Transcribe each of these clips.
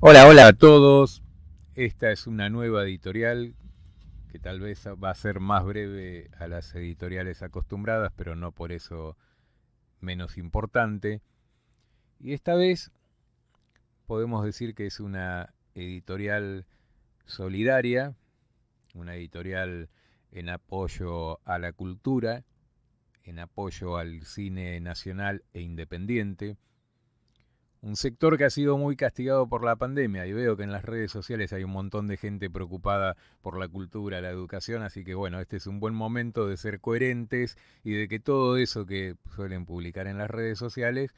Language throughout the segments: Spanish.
Hola, hola a todos. Esta es una nueva editorial que tal vez va a ser más breve a las editoriales acostumbradas, pero no por eso menos importante. Y esta vez podemos decir que es una editorial solidaria, una editorial en apoyo a la cultura, en apoyo al cine nacional e independiente, un sector que ha sido muy castigado por la pandemia y veo que en las redes sociales hay un montón de gente preocupada por la cultura, la educación, así que bueno, este es un buen momento de ser coherentes y de que todo eso que suelen publicar en las redes sociales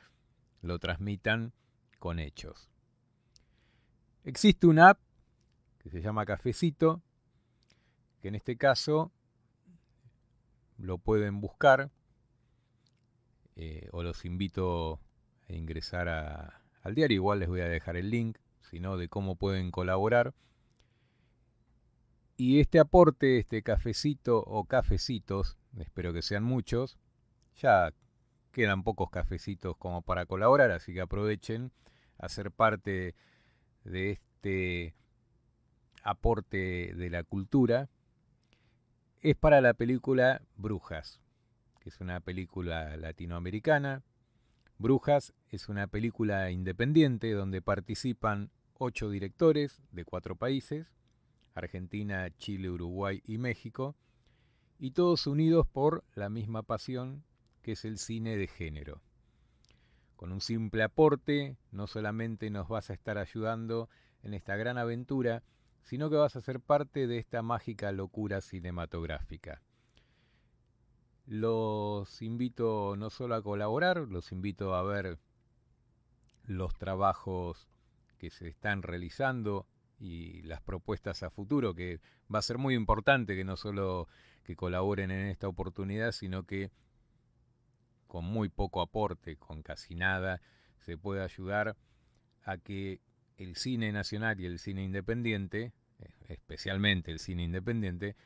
lo transmitan con hechos. Existe una app que se llama Cafecito, que en este caso lo pueden buscar eh, o los invito e ingresar al diario. Igual les voy a dejar el link, sino de cómo pueden colaborar. Y este aporte, este cafecito o cafecitos, espero que sean muchos, ya quedan pocos cafecitos como para colaborar, así que aprovechen a ser parte de este aporte de la cultura. Es para la película Brujas, que es una película latinoamericana Brujas es una película independiente donde participan ocho directores de cuatro países, Argentina, Chile, Uruguay y México, y todos unidos por la misma pasión que es el cine de género. Con un simple aporte no solamente nos vas a estar ayudando en esta gran aventura, sino que vas a ser parte de esta mágica locura cinematográfica. Los invito no solo a colaborar, los invito a ver los trabajos que se están realizando y las propuestas a futuro, que va a ser muy importante que no solo que colaboren en esta oportunidad, sino que con muy poco aporte, con casi nada, se puede ayudar a que el cine nacional y el cine independiente, eh, especialmente el cine independiente,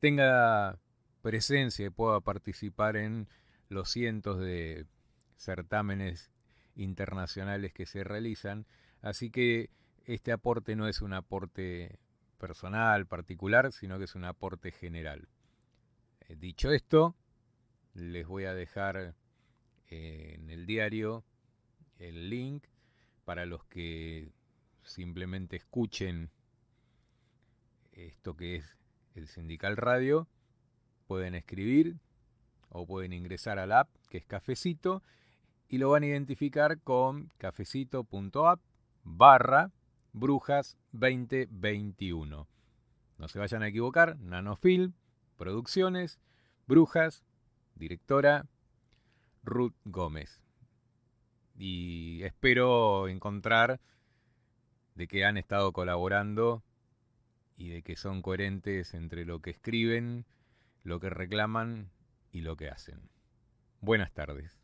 tenga presencia y pueda participar en los cientos de certámenes internacionales que se realizan. Así que este aporte no es un aporte personal, particular, sino que es un aporte general. Eh, dicho esto, les voy a dejar eh, en el diario el link para los que simplemente escuchen esto que es el Sindical Radio pueden escribir o pueden ingresar al app que es Cafecito y lo van a identificar con cafecito.app barra brujas 2021. No se vayan a equivocar, Nanofil, Producciones, Brujas, directora Ruth Gómez. Y espero encontrar de que han estado colaborando y de que son coherentes entre lo que escriben lo que reclaman y lo que hacen. Buenas tardes.